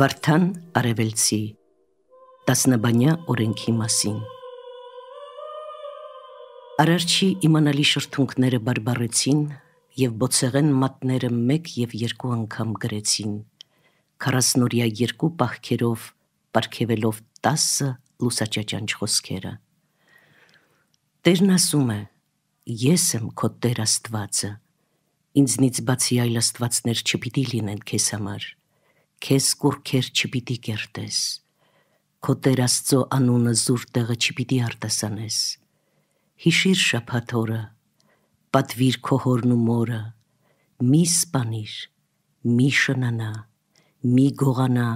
Վարդան Արևելցի տասնաբանյա օրենքի մասին Արարչի իմանալի շրթունքները բարբարեցին եւ բոցեղեն մատները մեկ եւ երկու անգամ գրեցին 40-օրյա երկու պահքերով ապարգևելով 10 լուսաճաճանչ խոսքերը Տերն ասում է ես եմ քո Տեր Աստվածը ինձնից բացի այլ աստվածներ չպիտի լինեն քեզ համար քեզ կուրքեր չպիտի կերտես։ Քո Տեր Աստծո անունը զուր տեղը չպիտի արտասանես։ Հիշիր շփաթորը, պատվիր քո հորն ու մորը, մի սպանիր, մի շնանա, մի գողանա,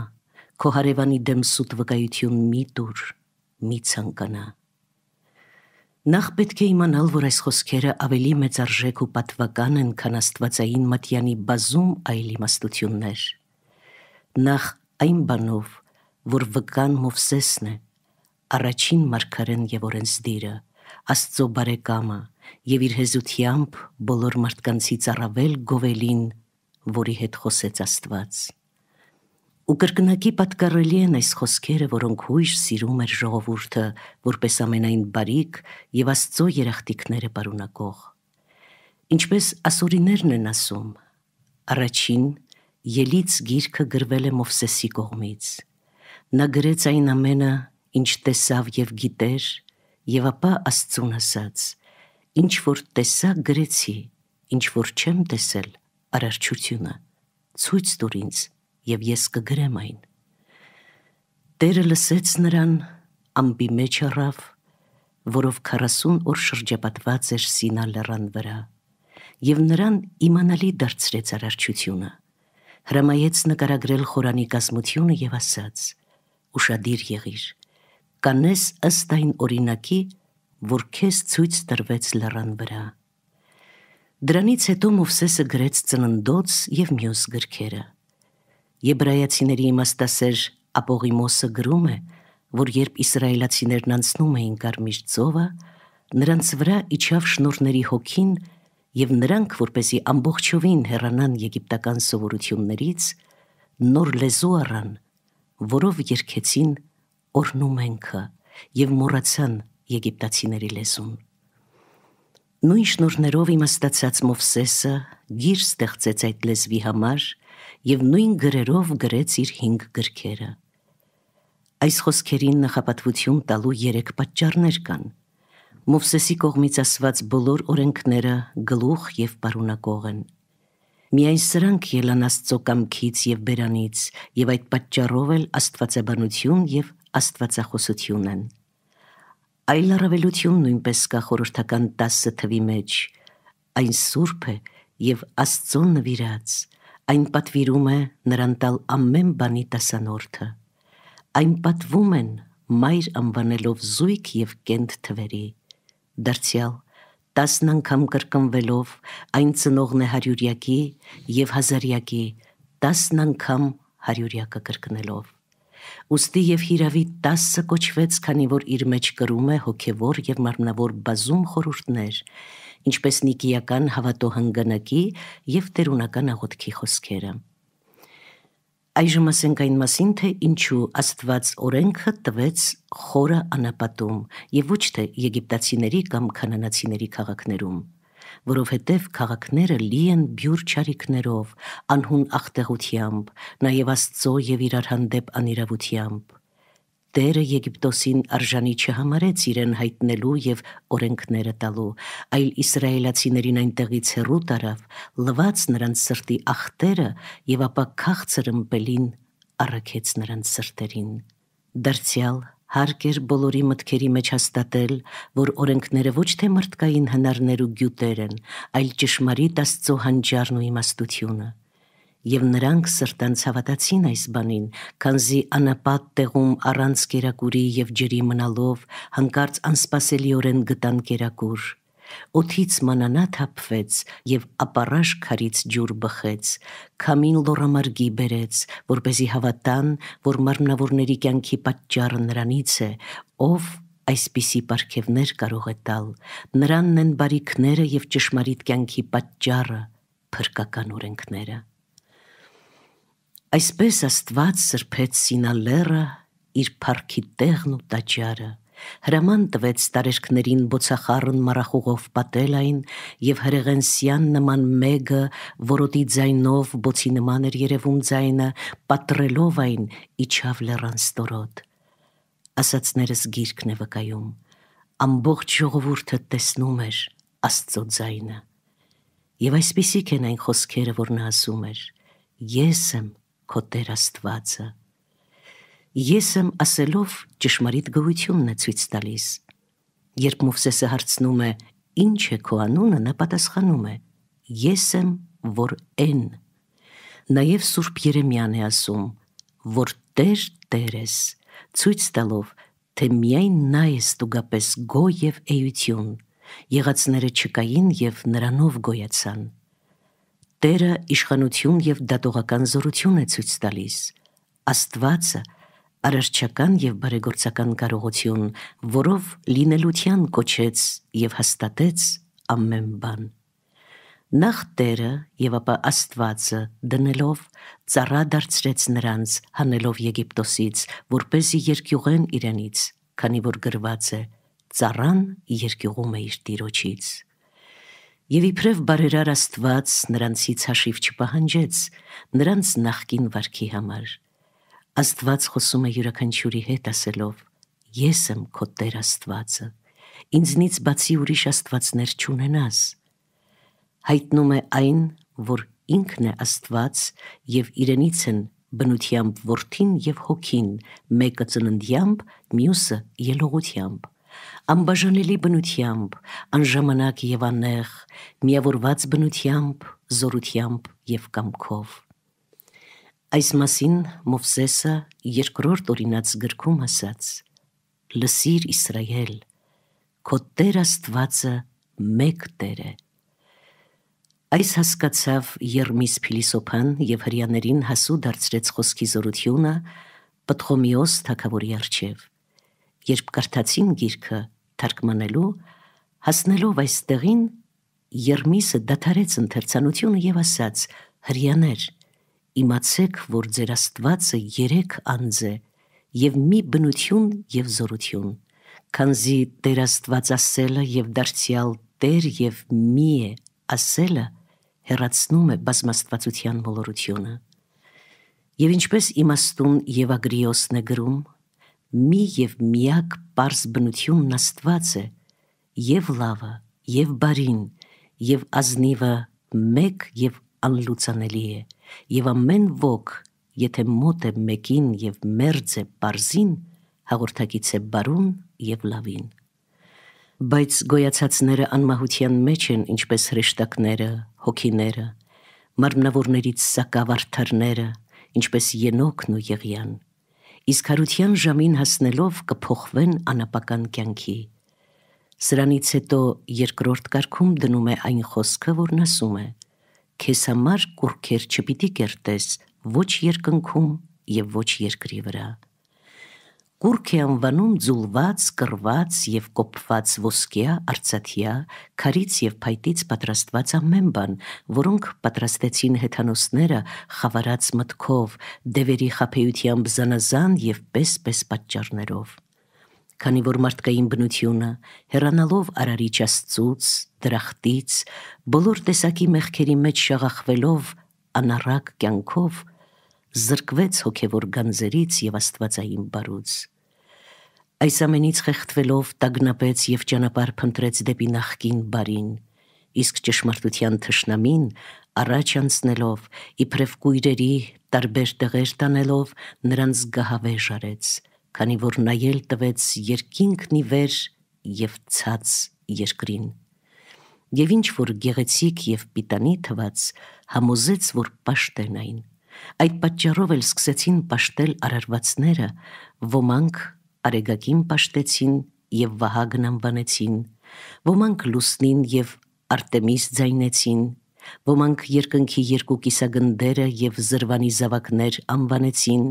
քո հարևանի դեմ սուտ վկայություն մի դուր, մի ցանկանա։ Նախ պետք է իմանալ, որ այս խոսքերը ավելի մեծ արժեք ու պատվական են, քան Աստվածային մատյանի բազում այլ իմաստություններ նախ այն բանով, որ վկան Մովսեսն է, առաջին մարգարեն եւ օրենսդիրը, Աստծո բարեկամը եւ իր հեզությամբ բոլոր մարդկանցից առավել գովելին, որի հետ խոսեց Աստված։ Ու կրկնակի պատկառելի են այս խոսքերը, որոնք հույժ սիրում էր ժողովուրդը, որպես ամենայն բարիք եւ Աստծո երախտիկները պարունակող։ Ինչպես ասորիներն են ասում, առաջին ելից գիրքը գրվել է Մովսեսի կողմից։ Նա գրեց այն ամենը, ինչ տեսավ եւ գիտեր, եւ ապա Աստծուն ասաց. Ինչ որ տեսա գրեցի, ինչ որ չեմ տեսել, արարչությունը ցույց տուր ինձ եւ ես կգրեմ այն։ Տերը լսեց նրան, ամբի մեջ առավ, որով 40 օր շրջապատված էր Սինա լեռան վրա, եւ նրան իմանալի դարձրեց արարչությունը հրամայեց նկարագրել խորանի կազմությունը եւ ասաց. «Ուշադիր եղիր, կանես ըստ այն օրինակի, որ քեզ ցույց տրվեց լեռան վրա»։ Դրանից հետո Մովսեսը գրեց ծննդոց եւ մյուս գրքերը։ Եբրայացիների իմաստասեր Ապողիմոսը գրում է, որ երբ իսրայելացիներն անցնում էին Կարմիր ծովը, նրանց վրա իջավ շնորների հոգին, եւ նրանք, որպեսի ամբողջովին հեռանան եգիպտական սովորություններից, նոր լեզու առան, որով երկեցին օրնումենքը եւ մոռացան եգիպտացիների լեզուն։ Նույն շնորներով իմաստացած Մովսեսը գիր ստեղծեց այդ լեզվի համար եւ նույն գրերով գրեց իր 5 գրքերը։ Այս խոսքերին նախապատվություն տալու 3 պատճառներ կան։ 1 Մովսեսի կողմից ասված բոլոր օրենքները գլուխ եւ պարունակող են։ Միայն սրանք ելան Աստծո կամքից եւ բերանից եւ այդ պատճառով էլ Աստվածաբանություն եւ Աստվածախոսություն են։ Այլ առավելություն նույնպես կա խորհրդական 10 թվի մեջ։ Այն սուրբ է եւ Աստծո նվիրած։ Այն պատվիրում է նրան տալ ամեն բանի տասանորդը։ Այն պատվում են մայր անվանելով զույգ եւ կենտ թվերի դարձյալ տասն անգամ կրկնվելով այն ծնողն է հարյուրյակի եւ հազարյակի տասն անգամ հարյուրյակը կրկնելով ուստի եւ հիրավի 10-ը կոչվեց քանի որ իր մեջ կրում է հոգեվոր եւ մարմնավոր բազում խորհուրդներ ինչպես նիկիական հավատոհանգանակի եւ տերունական աղոթքի խոսքերը Այժմ ասենք այն մասին, թե ինչու Աստված օրենքը տվեց խորը անապատում եւ ոչ թե եգիպտացիների կամ կանանացիների քաղաքներում, որովհետեւ քաղաքները լի են բյուր ճարիքներով, անհուն ախտեղությամբ, նաեւ Աստծո եւ իրար հանդեպ անիրավությամբ։ Տերը Եգիպտոսին արժանի չհամարեց իրեն հայտնելու եւ օրենքները տալու, այլ իսրայելացիներին այնտեղից հեռու տարավ, լվաց նրանց սրտի ախտերը եւ ապա քաղցր ըմպելին առաքեց նրանց սրտերին։ Դարձյալ Հարկ էր բոլորի մտքերի մեջ հաստատել, որ օրենքները ոչ թե մարդկային հնարներ ու գյուտեր են, այլ ճշմարիտ աստծո հանճարն ու իմաստությունը։ Եվ նրանք սրտանց հավատացին այս բանին, քանզի անապատ տեղում առանց կերակուրի եւ ջրի մնալով հանկարծ անսպասելիորեն գտան կերակուր։ Օթից մանանա թափվեց եւ ապարաշ քարից ջուր բխեց, քամին լորամարգի բերեց, որ เป զի հավատան, որ մարմնավորների կյանքի պատճառը նրանից է, ով այսպիսի պարգևներ կարող է տալ, նրանն են բարիքները եւ ճշմարիտ կյանքի պատճառը, փրկական օրենքները։ Այսպես Աստված սրբեց Սինալերը իր парքի տեղն ու տաճարը։ Հրաման տվեց տարերկներին բոցախառն մարախուղով պատել այն եւ հրեղենսյան նման մեգը, որոտի ձայնով բոցի նման էր երևում ձայնը, պատրելով այն իջավ լեռան ստորոտ։ Ասացներս գիրքն է վկայում։ Ամբողջ ժողովուրդը տեսնում էր Աստծո ձայնը։ Եվ այսպիսիք են այն խոսքերը, որ նա ասում էր. Ես եմ քո Տեր Աստվածը։ Ես եմ ասելով ճշմարիտ գոյությունն է ցույց տալիս։ Երբ Մովսեսը հարցնում է. «Ինչ է քո անունը?» նա պատասխանում է. «Ես եմ, որ են»։ Նաև Սուրբ Երեմիան է ասում, որ Տեր Տեր ես, ցույց տալով, թե միայն նա է ստուգապես գոյ եւ էություն։ Եղածները չկային եւ նրանով գոյացան։ Տերը իշխանություն եւ դատողական զորություն է ցույց տալիս։ Աստվածը արարչական եւ բարեգործական կարողություն, որով լինելության կոչեց եւ հաստատեց ամեն բան։ Նախ Տերը եւ ապա Աստվածը դնելով ծառա դարձրեց նրանց հանելով Եգիպտոսից, որ เป զի երկյուղեն իրենից, քանի որ գրված է. ծառան երկյուղում է իր տիրոջից։ Եվ իբրև բարերար Աստված նրանցից հաշիվ չպահանջեց նրանց նախկին վարքի համար։ Աստված խոսում է յուրաքանչյուրի հետ ասելով. Ես եմ քո Տեր Աստվածը։ Ինձնից բացի ուրիշ աստվածներ չունենաս։ Հայտնում է այն, որ ինքն է Աստված եւ իրենից են բնությամբ որդին եւ հոգին, մեկը ծննդյամբ, մյուսը ելողությամբ անբաժանելի բնությամբ, անժամանակ եւ անեղ, միավորված բնությամբ, զորությամբ եւ կամքով։ Այս մասին Մովսեսը երկրորդ օրինաց գրքում ասաց. Լսիր Իսրայել, քո Տեր Աստվածը մեկ Տեր է։ Այս հասկացավ Երմիս փիլիսոփան եւ հрьяաներին հասու դարձրեց խոսքի զորությունը Պտղոմիոս թակավորի արչև։ Երբ կարդացին գիրքը, թարգմանելու, հասնելով այստեղին, Երմիսը դադարեց ընթերցանությունը եւ ասաց. «Հрьяներ, իմացեք, որ ձեր Աստվածը երեք անձ է, եւ մի բնություն եւ զորություն, քանզի Տեր Աստված ասելը եւ դարձյալ Տեր եւ մի է ասելը հերացնում է բազմաստվածության մոլորությունը»։ Եվ ինչպես իմաստուն Եվագրիոսն է գրում, մի եւ միակ པարզ բնությունն Աստված է, եւ լավը, եւ բարին, եւ ազնիվը մեկ եւ անլուծանելի է, եւ ամեն ոգ, եթե մոտ է մեկին եւ մերձ է པարզին, հաղորդակից է բարուն եւ լավին։ Բայց գոյացածները անմահության մեջ են, ինչպես հրեշտակները, հոգիները, մարմնավորներից սակավարդարները, ինչպես ենոքն ու եղյան։ եղ իսկ հարության ժամին հասնելով կփոխվեն անապական կյանքի։ Սրանից հետո երկրորդ կարգում դնում է այն խոսքը, որն ասում է. «Քեզ համար կուրքեր չպիտի կերտես ոչ երկնքում եւ ոչ երկրի վրա»։ Կուրք է անվանում ձուլված, կրված եւ կոպված ոսկյա, արծաթյա, քարից եւ փայտից պատրաստված ամեն բան, որոնք պատրաստեցին հեթանոսները խավարած մտքով, դևերի խափեությամբ զանազան եւ պես-պես պատճառներով քանի որ մարդկային բնությունը հեռանալով արարիչ աստծուց, դրախտից, բոլոր տեսակի մեղքերի մեջ շաղախվելով անառակ կյանքով զրկվեց հոգևոր գանձերից եւ աստվածային բարուց։ Այս ամենից խեղդվելով տագնապեց եւ ճանապարհ փնտրեց դեպի նախկին բարին, իսկ ճշմարտության թշնամին առաջ անցնելով, իբրև կույրերի տարբեր տեղեր տանելով, նրանց գահավե ժարեց, քանի որ նայել տվեց երկինքն ի վեր եւ ցած երկրին եւ ինչ որ գեղեցիկ եւ պիտանի թված համոզեց որ պաշտեն այն Այդ պատճառով էլ սկսեցին պաշտել արարվածները, ոմանք արեգակին պաշտեցին եւ Վահագն անվանեցին, ոմանք Լուսնին եւ Արտեմիս ձայնեցին, ոմանք երկնքի երկու կիսագնդերը եւ զրվանի զավակներ անվանեցին,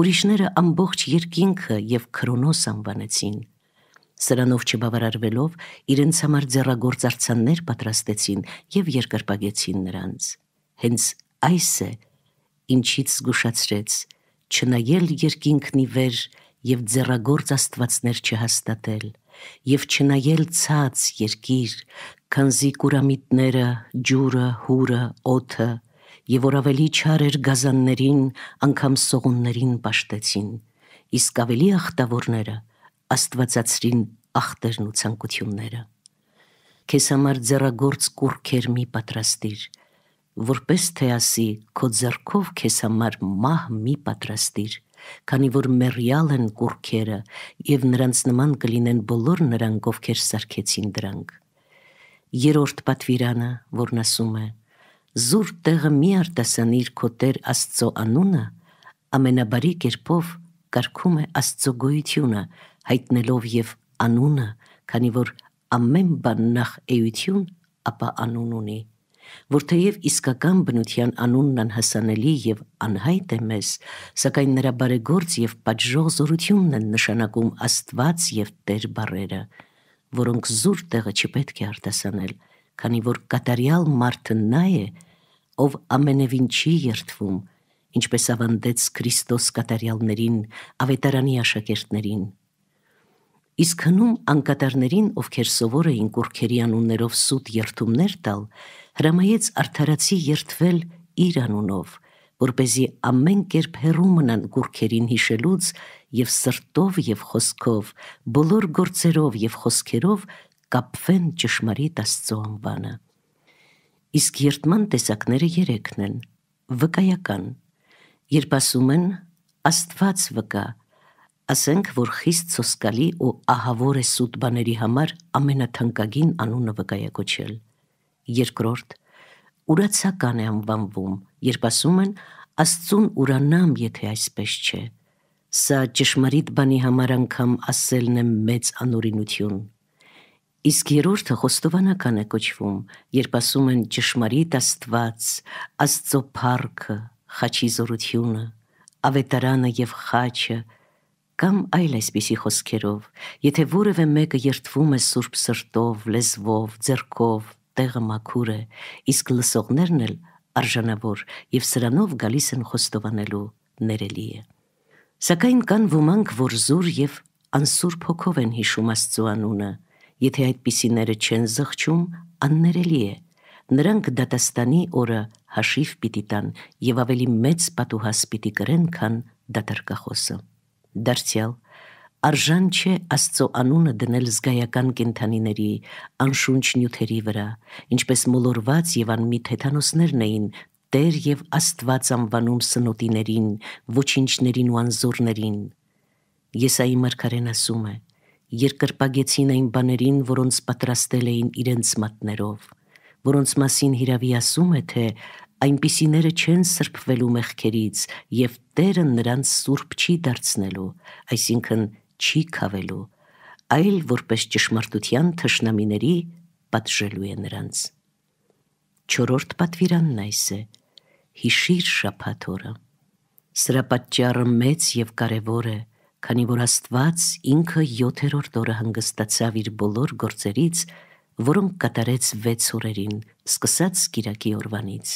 ուրիշները ամբողջ երկինքը եւ Քրոնոս անվանեցին։ Սրանով չբավարարվելով, իրենց համար ձեռագործ արցաններ պատրաստեցին եւ երկրպագեցին նրանց։ Հենց այս է ինչից զգուշացրեց չնայել երկինքնի վեր եւ ձեռագործ աստվածներ չհաստատել եւ չնայել ցած երկիր քանզի կուրամիտները ջուրը հուրը օթը եւ որ ավելի չարեր գազաններին անգամ սողուններին ճաշտեցին իսկ ավելի ախտավորները աստվածացրին ախտերն ու ցանկությունները քեզ համար ձեռագործ կուրքեր մի պատրաստիր որպես թե ասի քո ձեռքով քեզ համար մահ մի պատրաստիր քանի որ մեռյալ են կուրքերը եւ նրանց նման կլինեն բոլոր նրանք ովքեր սարքեցին դրանք երրորդ պատվիրանը որն ասում է զուր տեղը մի արտասանիր քո Տեր Աստծո անունը ամենաբարի կերպով կարկում է Աստծո գոյությունը հայտնելով եւ անունը քանի որ ամեն բան նախ էություն ապա անուն ունի որ թեև իսկական բնության անունն անհասանելի եւ անհայտ է մեզ, սակայն նրա բարեգործ եւ պատժող զորությունն են նշանակում Աստված եւ Տեր բարերը, որոնք զուր տեղը չպետք է արտասանել, քանի որ կատարյալ մարդը նա է, ով ամենևին չի երթվում, ինչպես ավանդեց Քրիստոս կատարյալներին, ավետարանի աշակերտներին, Իսկ հնում անկատարներին, ովքեր սովոր էին կուրքերի անուններով սուտ երթումներ տալ, հրամայեց արդարացի երթվել իր անունով, որ เป զի ամեն կերպ հերու մնան գուրքերին հիշելուց եւ սրտով եւ խոսքով, բոլոր գործերով եւ խոսքերով կապվեն ճշմարիտ Աստծո անվանը։ Իսկ երթման տեսակները երեքն են. վկայական, երբ ասում են Աստված վկա, ասենք, որ խիստ սոսկալի ու ահավոր է սուտ բաների համար ամենաթանկագին անունը վկայակոչել երկրորդ ուրացական է անվանվում, երբ ասում են Աստծուն ուրանամ, եթե այսպես չէ։ Սա ճշմարիտ բանի համար անգամ ասելն է մեծ անօրինություն։ Իսկ երրորդը խոստովանական է կոչվում, երբ ասում են ճշմարիտ Աստված, Աստծո փառքը, խաչի զորությունը, ավետարանը եւ խաչը, կամ այլ այսպիսի խոսքերով, եթե որևէ մեկը երթվում է սուրբ սրտով, լեզվով, ձեռքով, տեղը մաքուր է, իսկ լսողներն էլ արժանավոր եւ սրանով գալիս են խոստովանելու ներելի է։ Սակայն կան ոմանք, որ զուր եւ անսուր փոքով են հիշում Աստծո անունը, եթե այդպիսիները չեն զղջում, աններելի է։ Նրանք դատաստանի օրը հաշիվ պիտի տան եւ ավելի մեծ պատուհաս պիտի կրեն, քան դատարկախոսը։ Դարձյալ արժան չէ Աստծո անունը դնել զգայական կենթանիների, անշունչ նյութերի վրա, ինչպես մոլորված եւ անմիտ հեթանոսներն էին Տեր եւ Աստված անվանում սնոտիներին, ոչինչներին ու անզորներին։ Եսայի մարգարեն ասում է. Երկրպագեցին այն բաներին, որոնց պատրաստել էին իրենց մատներով, որոնց մասին հիրավի ասում է, թե այնպիսիները չեն սրբվելու մեղքերից եւ Տերը նրանց սուրբ չի դարձնելու, այսինքն չի քավելու, այլ որպես ճշմարտության թշնամիների պատժելու է նրանց։ Չորորդ պատվիրանն այս է. հիշիր շաբաթ օրը։ Սրա պատճառը մեծ եւ կարեւոր է, քանի որ Աստված ինքը 7-րդ օրը հանգստացավ իր բոլոր գործերից, որոնք կատարեց 6 օրերին, սկսած Կիրակի օրվանից։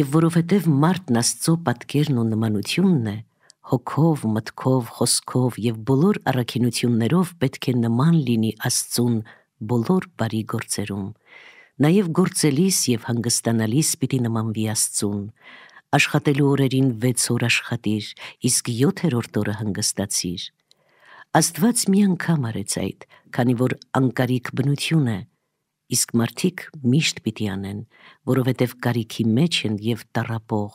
Եվ որովհետև մարդն Աստծո պատկերն ու նմանությունն է, հոգով, մտքով, խոսքով եւ բոլոր առաքինություններով պետք է նման լինի Աստծուն բոլոր բարի գործերում։ Նաև գործելիս եւ հանգստանալիս պիտի նմանվի Աստծուն։ Աշխատելու օրերին 6 օր աշխատիր, իսկ 7-րդ օրը հանգստացիր։ Աստված մի անգամ արեց այդ, քանի որ անկարիք բնություն է, Իսկ մարդիկ միշտ պիտի անեն, որովհետև կարիքի մեջ են եւ տարապող,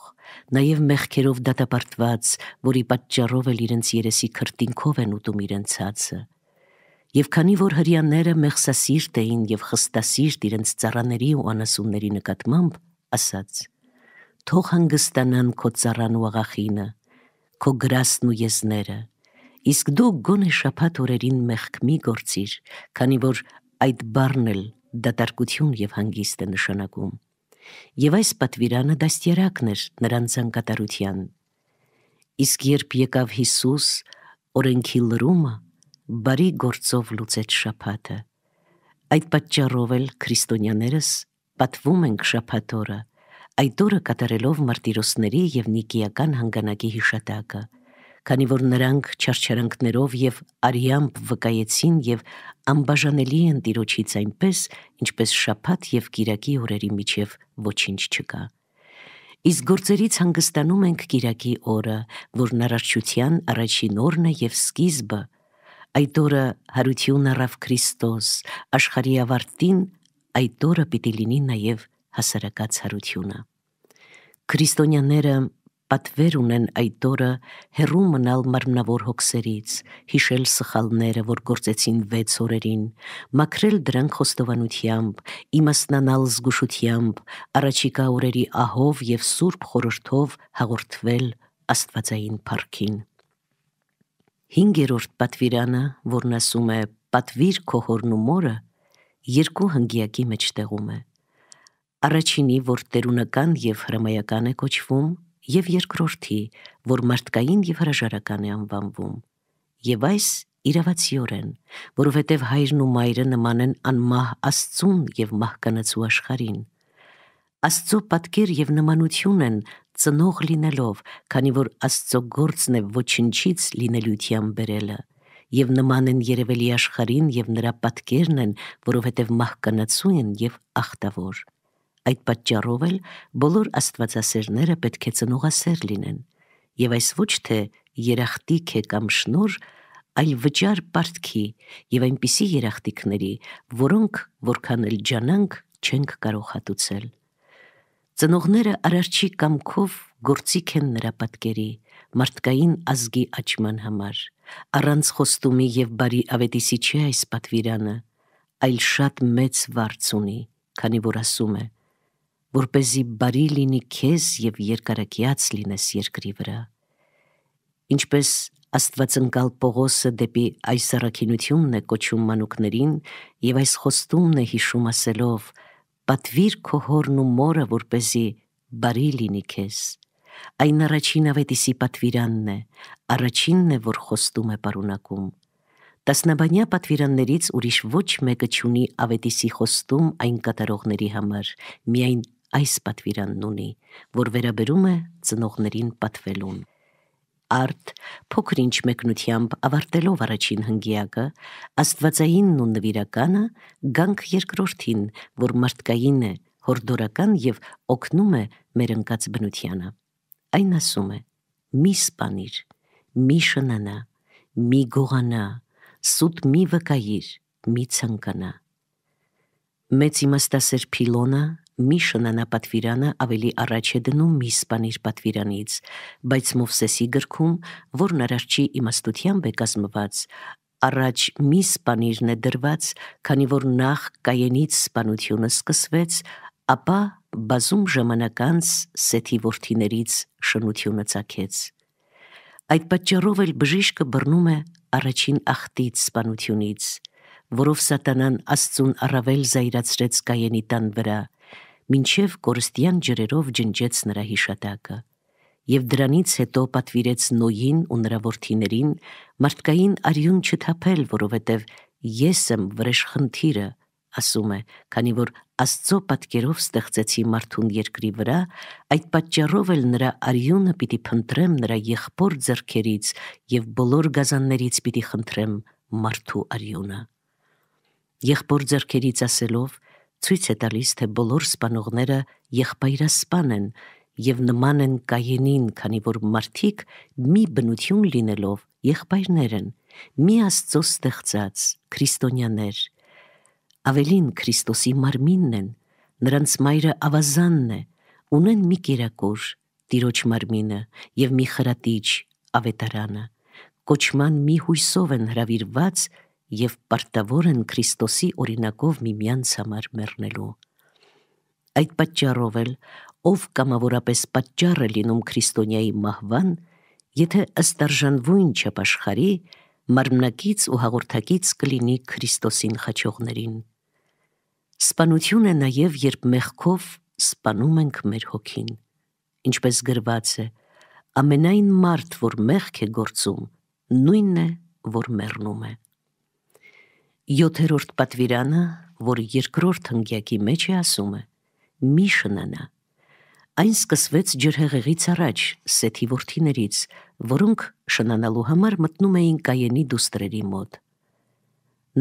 նաեւ մեղքերով դատապարտված, որի պատճառով էլ իրենց երեսի քրտինքով են ուտում իրենց ցածը։ Եվ քանի որ հрьяները մեղսասիրտ էին եւ խստասիրտ իրենց ծառաների ու անասունների նկատմամբ, ասաց. Թող հանգստանան քո ծառան ու աղախինը, քո գրասն ու եզները, իսկ դու գոնե շփաթ օրերին մեղք մի գործիր, քանի որ այդ բառն էլ դատարկություն եւ հանգիստ է նշանակում։ Եվ այս պատվիրանը դաստիարակն էր նրան ցանկատարության։ Իսկ երբ եկավ Հիսուս, օրենքի լրումը բարի գործով լուծեց շապաթը։ Այդ պատճառով էլ քրիստոնյաներս պատվում ենք շապաթ օրը, այդ օրը կատարելով մարտիրոսների եւ նիկիական հանգանակի հիշատակը քանի որ նրանք չարչարանքներով եւ արիամբ վկայեցին եւ անբաժանելի են տիրոջից այնպես, ինչպես շափաթ եւ Կիրակի օրերի միջև ոչինչ չկա։ Իսկ գործերից հանգստանում ենք Կիրակի օրը, որն առաջնության առաջին օրն է եւ սկիզբը։ Այդ օրը հարություն առավ Քրիստոս, աշխարհի ավարտին այդ օրը պիտի լինի նաեւ հասարակաց հարությունը։ Քրիստոնյաները պատվեր ունեն այդ օրը հերու մնալ մարմնավոր հոգսերից, հիշել սխալները, որ գործեցին 6 օրերին, մաքրել դրանք խոստովանությամբ, իմաստնանալ զգուշությամբ, առաջիկա օրերի ահով եւ սուրբ խորհրդով հաղորդվել Աստվածային Փառքին։ 5-րդ պատվիրանը, որն ասում է «Պատվիր քո հորն ու մորը», երկու հնգյակի մեջ տեղում է։ Առաջինի, որ տերունական եւ հրամայական է կոչվում, եւ երկրորդի, որ մարդկային եւ հրաժարական է անվանվում։ Եվ այս իրավացիորեն, որովհետև հայրն ու մայրը նման են անմահ Աստծուն եւ մահկանացու աշխարհին։ Աստծո պատկեր եւ նմանություն են ծնող լինելով, քանի որ Աստծո գործն է ոչնչից լինելիության բերելը, եւ նման են երևելի աշխարհին եւ նրա պատկերն են, որովհետեւ մահկանացու են եւ ախտավոր։ Այդ պատճառով էլ բոլոր աստվածասերները պետք է ծնողասեր լինեն, եւ այս ոչ թե երախտիկ է կամ շնոր, այլ վճար պարտքի եւ այնպիսի երախտիկների, որոնք որքան էլ ջանանք չենք կարող հատուցել։ Ծնողները արարչի կամքով գործիք են նրա պատկերի, մարդկային ազգի աճման համար։ Առանց խոստումի եւ բարի ավետիսի չէ այս պատվիրանը, այլ շատ մեծ վարձ ունի, քանի որ ասում է որ เป զի բարի լինի քեզ եւ երկարակյաց լինես երկրի վրա։ Ինչպես Աստվածընկալ Պողոսը դեպի այս առաքինությունն է կոչում մանուկներին եւ այս խոստումն է հիշում ասելով. «Պատվիր քո հորն ու մորը, որ เป զի բարի լինի քեզ»։ Այն առաջին ավետիսի պատվիրանն է, առաջինն է, որ խոստում է պարունակում։ Տասնաբանյա պատվիրաններից ուրիշ ոչ մեկը չունի ավետիսի խոստում այն կատարողների համար, միայն այս պատվիրանն ունի, որ վերաբերում է ծնողներին պատվելուն։ Արդ փոքրինչ մեկնությամբ ավարտելով առաջին հնգիակը, աստվածայինն ու նվիրականը գանք երկրորդին, որ մարդկային է, հորդորական եւ օգնում է մեր ընկած բնությանը։ Այն ասում է. «Մի սպանիր, մի շնանա, մի գողանա, սուտ մի վկայիր, մի ցնկանա»։ Մեծ իմաստասեր Փիլոնը մի շնանապատվիրանը ավելի առաջ է դնում մի սպանիր պատվիրանից, բայց Մովսեսի գրքում, որն արարչի իմաստությամբ է կազմված, առաջ մի սպանիրն է դրված, քանի որ նախ կայենից սպանությունը սկսվեց, ապա բազում ժամանականց սեթի որդիներից շնությունը ծագեց։ Այդ պատճառով էլ բժիշկը բռնում է առաջին ախտից սպանությունից, որով սատանան աստծուն առավել զայրացրեց կայենի տան վրա, մինչև կորստյան ջրերով ջնջեց նրա հիշատակը եւ դրանից հետո պատվիրեց նոյին ու նրա որդիներին մարդկային արյուն չթափել, որովհետեւ ես եմ վրեժխնդիրը, ասում է, քանի որ Աստծո պատկերով ստեղծեցի մարդուն երկրի վրա, այդ պատճառով էլ նրա արյունը պիտի փնտրեմ նրա եղբոր зерքերից եւ բոլոր գազաններից պիտի խնդրեմ մարդու արյունը։ Եղբոր зерքերից ասելով, ցույց է տալիս, թե բոլոր սպանողները եղբայրասպան են եւ նման են կայենին, քանի որ մարդիկ մի բնություն լինելով եղբայրներ են, մի Աստծո ստեղծած քրիստոնյաներ։ Ավելին Քրիստոսի մարմինն են, նրանց մայրը ավազանն է, ունեն մի կերակուր, տիրոջ մարմինը եւ մի խրատիչ ավետարանը։ Կոչման մի հույսով են հravirված եւ պարտավոր են Քրիստոսի օրինակով միմյանց համար մեռնելու։ Այդ պատճառով էլ ով կամավորապես պատճառ է լինում քրիստոնյայի մահվան, եթե ըստ արժանվույն չապաշխարի, մարմնակից ու հաղորդակից կլինի Քրիստոսին խաչողներին։ Սպանություն է նաև, երբ մեղքով սպանում ենք մեր հոգին։ Ինչպես գրված է, ամենայն մարդ, որ մեղք է գործում, նույնն է, որ մեռնում է։ Յոթերորդ պատվիրանը, որ երկրորդ հնգյակի մեջ է ասում է. «Մի շնանա»։ Այն սկսվեց ջրհեղեղից առաջ, սեթի որդիներից, որոնք շնանալու համար մտնում էին կայենի դուստրերի մոտ։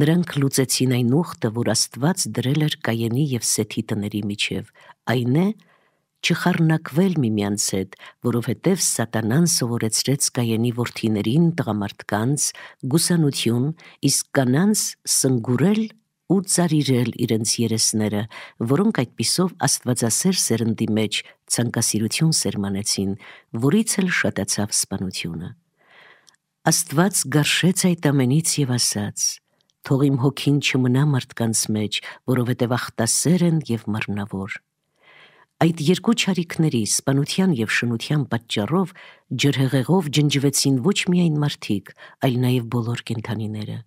Նրանք լուծեցին այն ուխտը, որ Աստված դրել էր կայենի եւ սեթի տների միջև, այն է, որ չխառնակվել միմյանց հետ, որովհետև սատանան սովորեցրեց կայենի որդիներին տղամարդկանց գուսանություն, իսկ կանանց սնգուրել ու ծարիրել իրենց երեսները, որոնք այդպիսով աստվածասեր սերնդի մեջ ցանկասիրություն սերմանեցին, որից էլ շատացավ սպանությունը։ Աստված գարշեց այդ ամենից եւ ասաց. «Թող իմ հոգին չմնա մարդկանց մեջ, որովհետև ախտասեր են եւ մռնավոր»։ Այդ երկու ճարիքների սպանության եւ շնության պատճառով ջրհեղեղով ջնջվեցին ոչ միայն մարդիկ, այլ նաեւ բոլոր կենթանիները։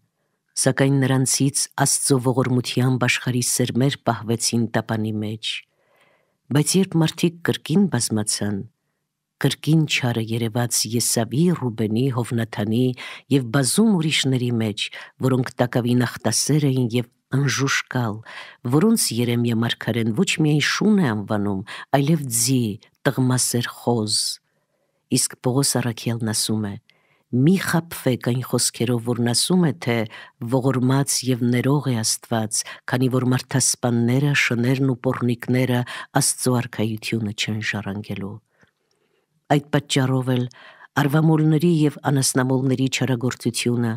Սակայն նրանցից Աստծո ողորմության աշխարհի սերմեր պահվեցին տապանի մեջ։ Բայց երբ մարդիկ կրկին բազմացան, կրկին ճարը երևաց Եսավի, Ռուբենի, Հովնաթանի եւ բազում ուրիշների մեջ, որոնք տակավի նախտասեր էին եւ ընժուշկալ, որոնց Երեմիա Մարգարեն ոչ միայն շուն է անվանում, այլև ձի, տղմասեր խոզ։ Իսկ Պողոս Արաքելն ասում է. «Մի խապվեք այն խոսքերով, որն ասում է, թե ողորմած եւ ներող է Աստված, քանի որ մարդասպանները, շներն ու պորնիկները Աստծո արքայությունը չեն ժառանգելու»։ Այդ պատճառով էլ արվամոլների եւ անասնամոլների չարագործությունը,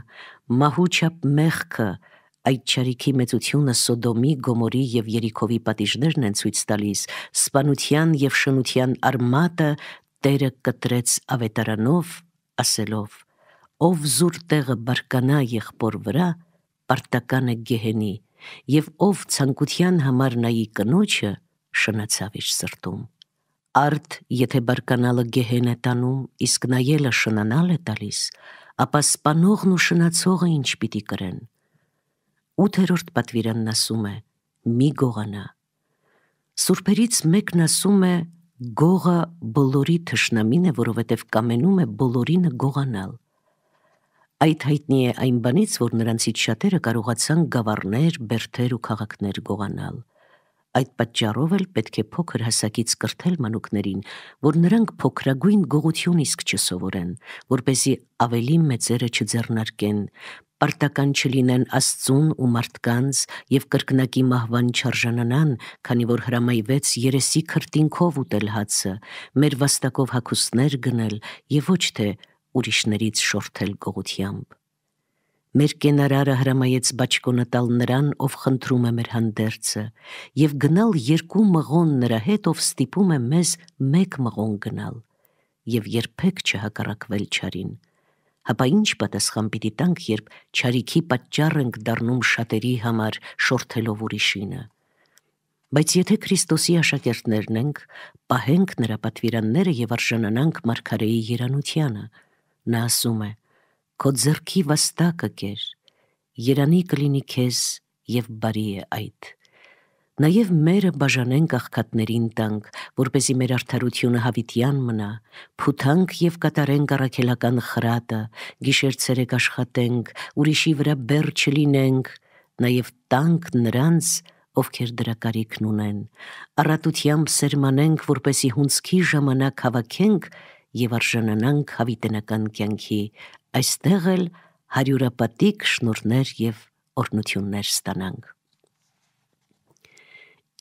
մահուչապ մեղքը, Այդ ճարիքի մեծությունը Սոդոմի, Գոմորի եւ Երիքովի պատիժներն են ցույց տալիս, սպանության եւ շնության արմատը Տերը կտրեց ավետարանով, ասելով. Ով զուր տեղը բարկանա եղբոր վրա, պարտական է գեհենի, եւ ով ցանկության համար նայի կնոջը, շնացավ իր սրտում։ Արդ, եթե բարկանալը գեհեն է տանում, իսկ նայելը շնանալ է տալիս, ապա սպանողն ու շնացողը ինչ պիտի կրեն։ 8-րդ պատվիրանն ասում է. «Մի գողանա»։ Սուրբերից մեկն ասում է. «Գողը բոլորի թշնամին է, որովհետև կամենում է բոլորինը գողանալ»։ Այդ հայտնի է այն բանից, որ նրանցից շատերը կարողացան գավառներ, բերդեր ու քաղաքներ գողանալ։ Այդ պատճառով էլ պետք է փոքր հասակից կրթել մանուկներին, որ նրանք փոքրագույն գողություն իսկ չսովորեն, որ เป զի ավելի մեծերը չձեռնարկեն, արտական չլինեն Աստծուն ու մարդկանց եւ կրկնակի մահվան չարժանանան, քանի որ հրամայվեց երեսի քրտինքով ուտել հացը, մեր վաստակով հակուսներ գնել եւ ոչ թե ուրիշներից շորթել գողությամբ։ Մեր կենարարը հրամայեց բաճկոնը տալ նրան, ով խնդրում է մեր հանդերձը, եւ գնալ երկու մղոն նրա հետ, ով ստիպում է մեզ մեկ մղոն գնալ, եւ երբեք չհակառակվել չարին։ չա հապա ինչ պատասխան պիտի տանք, երբ ճարիքի պատճառ ենք դառնում շատերի համար շորթելով ուրիշինը։ Բայց եթե Քրիստոսի աշակերտներն ենք, պահենք նրա պատվիրանները եւ արժանանանք Մարգարեի երանությանը, նա ասում է. «Քո ձեռքի վաստակը կեր, երանի կլինի քեզ եւ բարի է այդ»։ Նաև մերը բաժանեն կախքատներին տանք, որ เป զի մեր արդարությունը հավիտյան մնա, փութանք եւ կատարենք առաքելական խրատը, գիշերցերեկ աշխատենք, ուրիշի վրա բեռ չլինենք, նաև տանք նրանց, ովքեր դրա կարիքն ունեն, առատությամբ սերմանենք, որ เป զի հունցքի ժամանակ հավաքենք եւ արժանանանք հավիտենական կյանքի, այստեղ էլ հարյուրապատիկ շնորներ եւ օրնություններ ստանանք։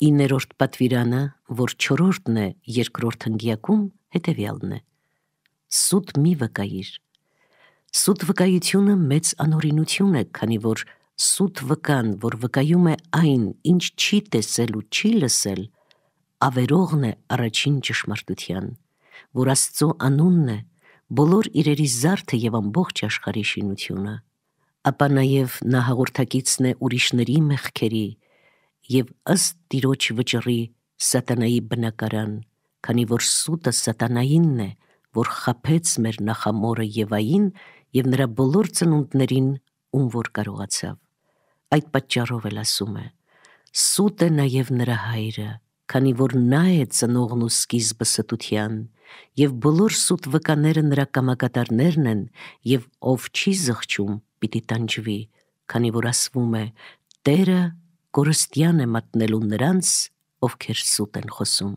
9-րդ պատվիրանը, որ 4-րդն է երկրորդ հնգյակում, հետևյալն է. Սուտ մի վկայիր։ Սուտ վկայությունը մեծ անորինություն է, քանի որ սուտ վկան, որ վկայում է այն, ինչ չի տեսել ու չի լսել, ավերողն է առաջին ճշմարտության, որ Աստծո անունն է, բոլոր իրերի զարդը եւ ամբողջ աշխարհի շինությունը։ Ապա նաեւ նա հաղորդակիցն է ուրիշների մեղքերի, եւ ըստ Տիրոջ վճռի սատանայի բնակարան, քանի որ սուտը սատանայինն է, որ խփեց մեր նախամորը Եվային եւ նրա բոլոր ծնունդներին, ում որ կարողացավ։ Այդ պատճառով էլ ասում է. Սուտ է նաեւ նրա հայրը, քանի որ նա է ծնողն ու սկիզբը ստության, եւ բոլոր սուտ վկաները նրա կամակատարներն են, եւ ով չի զղջում, պիտի տանջվի, քանի որ ասվում է. Տերը կորստյան է մտնելու նրանց, ովքեր սուտ են խոսում,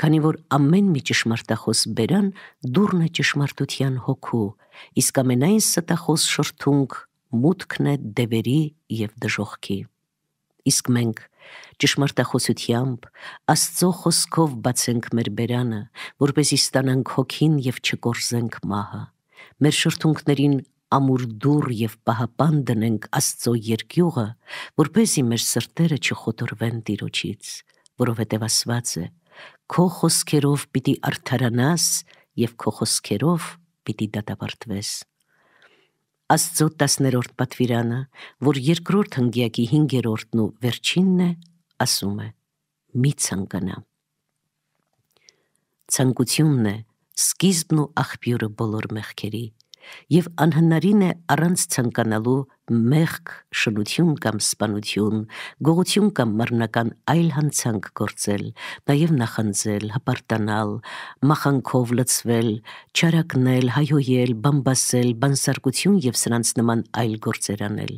քանի որ ամեն մի ճշմարտախոս բերան դուրն է ճշմարտության հոգու, իսկ ամենայն ստախոս շրթունք մուտքն է դևերի եւ դժողքի։ Իսկ մենք ճշմարտախոսությամբ Աստծո խոսքով բացենք մեր բերանը, որպեսզի ստանանք հոգին եւ չկորզենք մահը։ Մեր շրթունքներին ամուր դուր եւ պահապան դնենք Աստծո երկյուղը, որ เป զի մեր սրտերը չխոտորվեն Տիրոջից, որովհետեւ ասված է. Քո խոսքերով պիտի արթարանաս եւ քո խոսքերով պիտի դատապարտվես։ Աստծո 10-րդ պատվիրանը, որ երկրորդ հնգյակի 5-րդն ու վերջինն է, ասում է. Մի ցանկանա։ Ցանկությունն է սկիզբն ու աղբյուրը բոլոր մեղքերի եւ անհնարին է առանց ցանկանալու մեղք, շնություն կամ սպանություն, գողություն կամ մռնական այլ հանցանք գործել, նաեւ նախանձել, հպարտանալ, մախանքով լծվել, չարակնել, հայհոյել, բամբասել, բանսարկություն եւ սրանց նման այլ գործեր անել։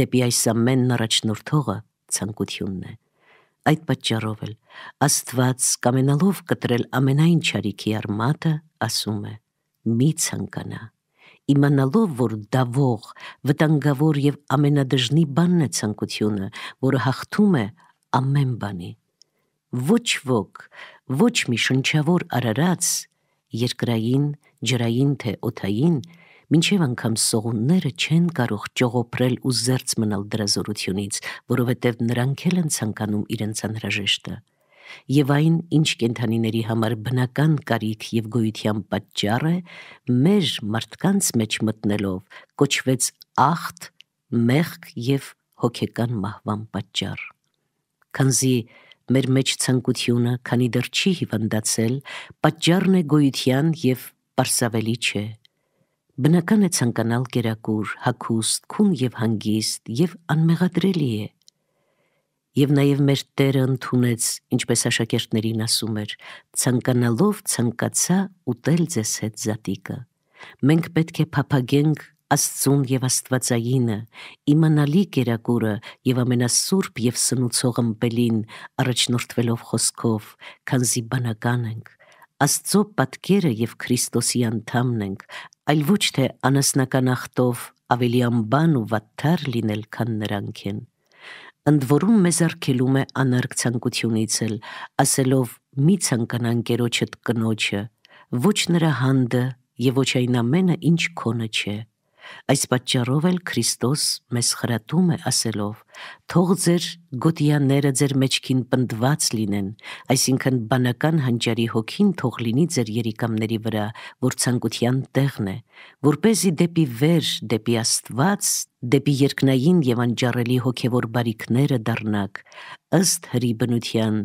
Դեպի այս ամենն առաջնորդողը ցանկությունն է։ Այդ պատճառով էլ Աստված կամենալով կտրել ամենայն ճարիքի արմատը ասում է. «Մի ցանկանա» իմանալով, որ դավող, վտանգավոր եւ ամենադժնի բանն է ցանկությունը, որը հաղթում է ամեն բանի։ Ոչ ոք, ոչ մի շնչավոր արարած, երկրային, ջրային թե օթային, մինչև անգամ սողունները չեն կարող ճողոփրել ու զերծ մնալ դրա զորությունից, որովհետև նրանք են ցանկանում իրենց անհրաժեշտը եւ այն, ինչ կենթանիների համար բնական կարիք եւ գոյության պատճառ է, մեր մարդկանց մեջ մտնելով կոչվեց ախտ, մեղք եւ հոգեկան մահվան պատճառ։ Քանզի մեր մեջ ցանկությունը, քանի դեռ չի հիվանդացել, պատճառն է գոյության եւ պարսավելի չէ։ Բնական է ցանկանալ գերակուր, հակուստ, քուն եւ հանգիստ եւ անմեղադրելի է, Եվ նաև մեր Տերը ընդունեց, ինչպես աշակերտներին ասում էր, ցանկանալով ցանկացա ուտել ձեզ հետ զատիկը։ Մենք պետք է փափագենք Աստծուն եւ Աստվածայինը, իմանալի կերակուրը եւ ամենասուրբ եւ սնուցող ըմբելին առաջնորդվելով խոսքով, քանզի բանական ենք, Աստծո պատկերը եւ Քրիստոսի անդամն ենք, այլ ոչ թե անասնական ախտով ավելի անբան ու վատթար լինել, քան նրանք են ընդ որում մեզ արկելում է անարգ ցանկությունից էլ, ասելով՝ «Մի ցանկանան կերոջդ կնոջը, ոչ նրա հանդը եւ ոչ այն ամենը, ինչ քոնը չէ»։ Այս պատճառով էլ Քրիստոս մեզ խրատում է ասելով. «Թող ձեր գոտիաները ձեր մեջքին պնդված լինեն, այսինքն բանական հանճարի հոգին թող լինի ձեր երիկամների վրա, որ ցանկության տեղն է, որ เป զի դեպի վեր, դեպի Աստված, դեպի երկնային եւ անջառելի հոգեոր բարիքները դառնաք, ըստ հրի բնության,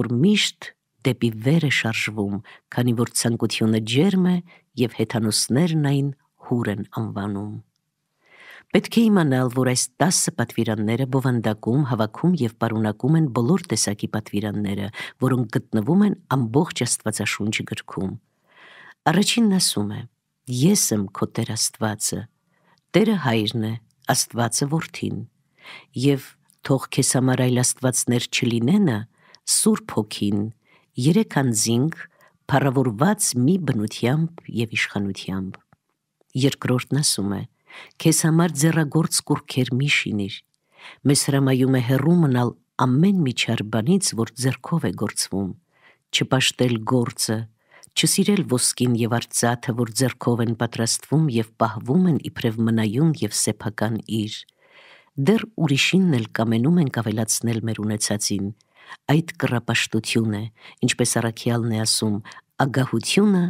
որ միշտ դեպի վեր է շարժվում, քանի որ ցանկությունը ջերմ է եւ հեթանոսներն այն հուր են անվանում։ Պետք է իմանալ, որ այս 10 պատվիրանները բովանդակում, հավաքում եւ պարունակում են բոլոր տեսակի պատվիրանները, որոնք գտնվում են ամբողջ Աստվածաշունչ գրքում։ Առաջինն ասում է. Ես եմ քո Տեր Աստվածը։ Տերը հայրն է, Աստվածը որդին։ Եվ թող քեզ համար այլ աստվածներ չլինենը, Սուրբ Հոգին, երեք անձինք, փառավորված մի բնությամբ եւ իշխանությամբ։ Երկրորդն ասում է. «Քեզ համար ձեռագործ կուրքեր մի շինիր»։ Մեզ հրամայում է հեռու մնալ ամեն միջար բանից, որ ձեռքով է գործվում, չպաշտել գործը, չսիրել ոսկին եւ արծաթը, որ ձեռքով են պատրաստվում եւ պահվում են իբրև մնայուն եւ սեփական իր։ Դեռ ուրիշինն էլ կամենում ենք ավելացնել մեր ունեցածին։ Այդ կրապաշտություն է, ինչպես Արաքյալն է ասում, ագահությունը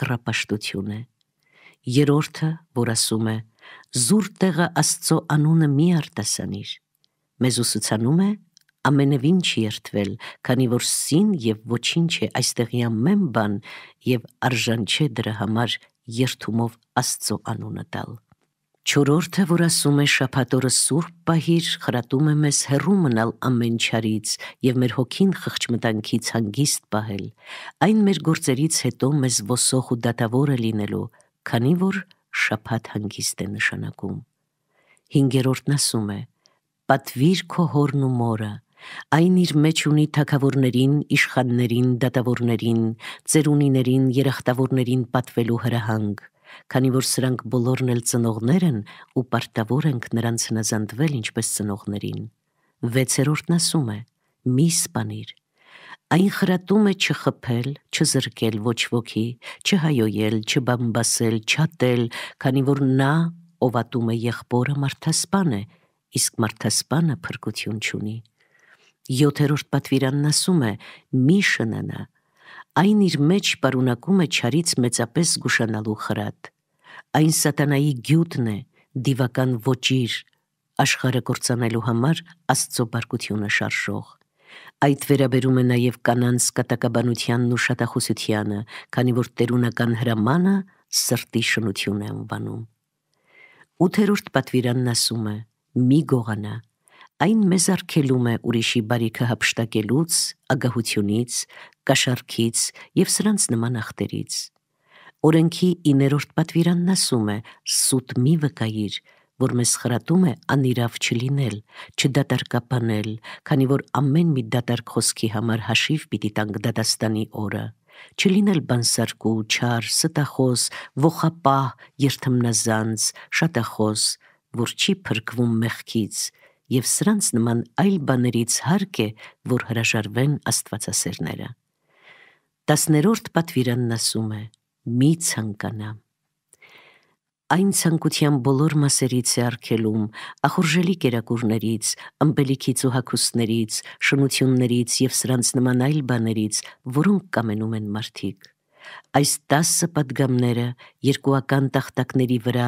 կրապաշտություն է։ Երորդը, որ ասում է. «Զուր տեղը Աստծո անունը մի արտասանիր»։ Մեզ ուսուցանում է ամենևին չի երթվել, քանի որ սին եւ ոչինչ է այստեղի ամեն բան եւ արժան չէ դրա համար երթումով Աստծո անունը տալ։ Չորորդը, որ ասում է շապատորը սուրբ պահիր, խրատում է մեզ հերու մնալ ամեն չարից և մեր հոգին խղճմտանքից հանգիստ պահել, այն մեր գործերից հետո մեզ ոսող ու դատավորը լինելու, քանի որ շփաթ հանգիստ է նշանակում։ Հինգերորդն ասում է. «Պատվիր քո հորն ու մորը»։ Այն իր մեջ ունի թակավորներին, իշխաններին, դատավորներին, ծերունիներին, երախտավորներին պատվելու հրահանգ, քանի որ սրանք բոլորն էլ ծնողներ են ու պարտավոր ենք նրանց հնազանդվել ինչպես ծնողներին։ Վեցերորդն ասում է. «Մի սպանիր»։ Այն խրատում է չխփել, չզրկել ոչ ոքի, չհայոյել, չբամբասել, չատել, քանի որ նա ով ատում է եղբորը մարդասպան է, իսկ մարդասպանը փրկություն չունի։ Յոթերորդ պատվիրանն ասում է. «Մի շնանա»։ Այն իր մեջ պարունակում է ճարից մեծապես զգուշանալու խրատ։ Այն սատանայի գյուտն է, դիվական ոչիր, աշխարհը կործանելու համար աստծո բարգությունը շարժող։ Այդ վերաբերում է նաև կանանց կտակաբանությանն ու շատախոսությանը, քանի որ տերունական հրամանը սրտի շնություն է անվանում։ Ութերորդ պատվիրանն ասում է. «Մի գողանա»։ Այն մեզ արգելում է ուրիշի բարիքը հապշտակելուց, ագահությունից, կաշառքից եւ սրանց նման ախտերից։ Օրենքի 9-րդ պատվիրանն ասում է. «Սուտ մի վկայիր, որ մեզ խրատում է անիրավ չլինել, չդատարկապանել, քանի որ ամեն մի դատարկ խոսքի համար հաշիվ պիտի տանք դատաստանի օրը, չլինել բանսարկու, չար, ստախոս, ողապահ, երթմնազանց, շատախոս, որ չի փրկվում մեղքից, եւ սրանց նման այլ բաներից հարկ է, որ հրաժարվեն աստվածասերները։ 10-րդ պատվիրանն ասում է. «Մի ցանկանամ» Այն ցանկության բոլոր մասերից է արկելում, ախորժելի կերակուրներից, ըմբելիքից ու հագուստներից, շնություններից եւ սրանց նման այլ բաներից, որոնք կամենում են մարդիկ։ Այս 10 падգամները երկուական տախտակների վրա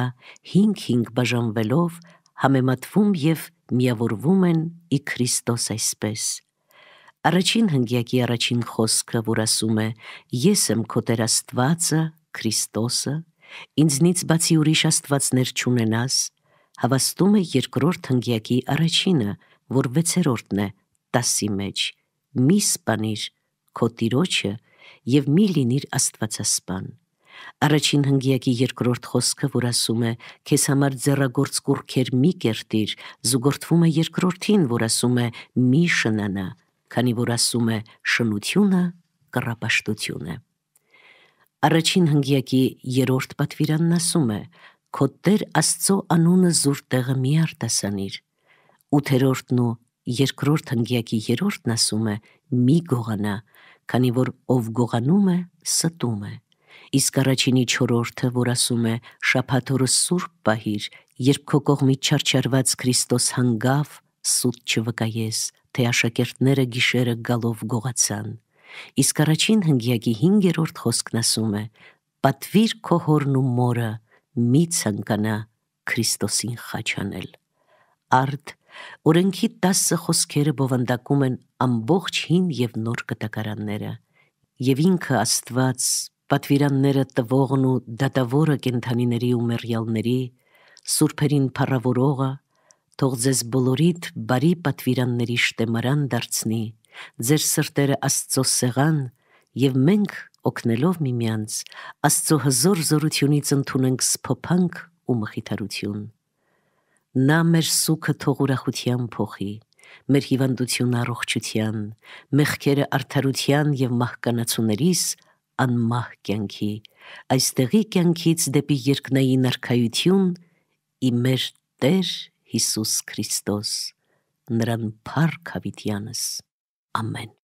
5-5 բաժանվելով համեմատվում եւ միավորվում են ի Քրիստոս այսպես։ Առաջին հնգյակի առաջին խոսքը, որ ասում է. Ես եմ քո Տեր Աստվածը, Քրիստոսը, Ինձնից բացի ուրիշ աստվածներ չունենաս, հավաստում է երկրորդ հնգյակի առաջինը, որ վեցերորդն է, տասի մեջ, մի սպանիր, քո տիրոչը և մի լինիր աստվածասպան։ Առաջին հնգյակի երկրորդ խոսքը, որ ասում է, քեզ համար ձեռագործ կուրքեր մի կերտիր, զուգորդվում է երկրորդին, որ ասում է մի շնանա, քանի որ ասում է շնությունը կռապաշտություն է։ Առաջին հնգյակի երրորդ պատվիրանն ասում է. «Քո Տեր Աստծո անունը զուր տեղը մի արտասանիր»։ Ութերորդն ու երկրորդ հնգյակի երրորդն ասում է. «Մի գողանա, քանի որ ով գողանում է, ստում է»։ Իսկ առաջինի չորորդը, որ ասում է. «Շաբաթ օրը սուրբ պահիր, երբ քո կողմից չարչարված Քրիստոս հանգավ, սուտ չվկայես, թե աշակերտները գիշերը գալով գողացան»։ Իսկ առաջին հնգյակի 5-րդ խոսքն ասում է. «Պատվիր քո հորն ու մորը, մի ցանկանա Քրիստոսին խաչանել»։ Արդ օրենքի 10 խոսքերը բովանդակում են ամբողջ հին եւ նոր կտակարանները։ Եվ ինքը Աստված պատվիրանները տվողն ու դատավորը կենթանիների ու մերյալների, սուրբերին փառավորողը, թող ձեզ բոլորիդ բարի պատվիրանների շտեմարան դարձնի Ձեր սրտերը Աստծո սեղան եւ մենք օգնելով միմյանց Աստծո հզոր զորությունից ընդունենք սփոփանք ու մխիթարություն։ Նա մեր սուքը թող ուրախության փոխի, մեր հիվանդություն առողջության, մեղքերը արդարության եւ մահկանացուներից անմահ կյանքի, այստեղի կյանքից դեպի երկնային արքայություն ի մեր Տեր Հիսուս Քրիստոս նրան փառք հավիտյանս Amen